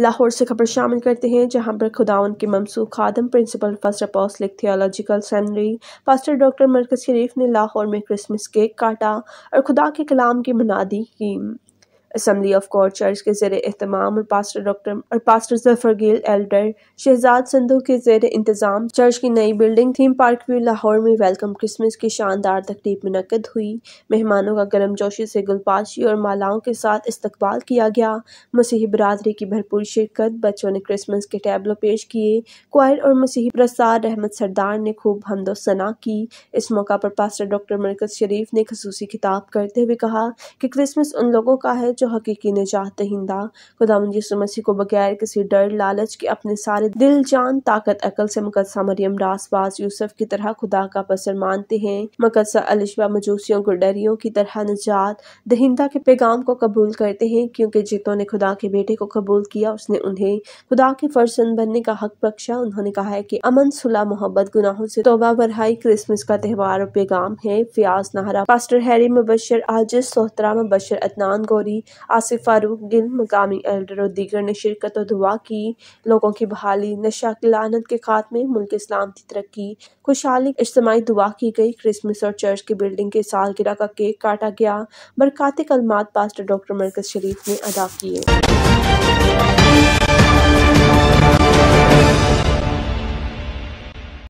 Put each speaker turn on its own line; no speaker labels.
लाहौर से खबर शामिल करते हैं जहां पर खुदा उनके ममसूख खादम principal first apostolic theological seminary pastor doctor मरकज शरीफ ने लाहौर में क्रिसमस केक काटा और खुदा के कलाम की मनादी की असम्बली ऑफ गॉड चर्च के जेर अहतमाम और पास्टर डॉक्टर और पास्टर जफर गिल एल्डर शहजाद संधु के जेर इंतज़ाम चर्च की नई building Theme Park View Lahore में वेलकम क्रिसमस की शानदार तकरीब मनकद हुई मेहमानों का गर्म जोशी से गुलपाशी और मालाओं के साथ इस्तबाल किया गया मसीही बरदरी की भरपूर शिरकत बच्चों ने क्रिसमस के टैबलो पेश किए क्वायर और मसीह प्रसाद रहमत सरदार ने खूब हमदोसना की इस मौका पर पास्टर डॉक्टर मरकज शरीफ ने खसूसी खिताब करते हुए कहा कि क्रिसमस उन लोगों का है जो हकीकी निजात दहिंदा खुदाम यसु मसीह को बगैर किसी डर लालच के अपने सारे दिल जान ताकत अकल से मुकदसा मरियम रासबाज यूसुफ की तरह खुदा का बसर मानते हैं मुकदसा अलिशवा मजूसियों को डरियों की तरह निजात दहिंदा के पैगाम को कबूल करते हैं क्योंकि जितों ने खुदा के बेटे को कबूल किया उसने उन्हें खुदा के फर्जन बनने का हक बख्शा उन्होंने कहा है कि अमन सुलह मोहब्बत गुनाहों से तोबा बरहाई क्रिसमस का त्यौहार और पैगाम है फयाज नाहरा पास्टर हैरी मुबशर आजिज सोहतरा मुबशर अदनान गौरी आसिफ फारूक गिल मकामी एल्डर और दीगर ने शिरकत और दुआ की लोगों की बहाली नशा की लानत के खात्मे मुल्क इस्लाम की तरक्की खुशहाली इज्तमाही दुआ की गई क्रिसमस और चर्च की बिल्डिंग के सालगिरह का केक काटा गया बरकत कलमात पास्टर डॉक्टर मरकज शरीफ ने अदा किए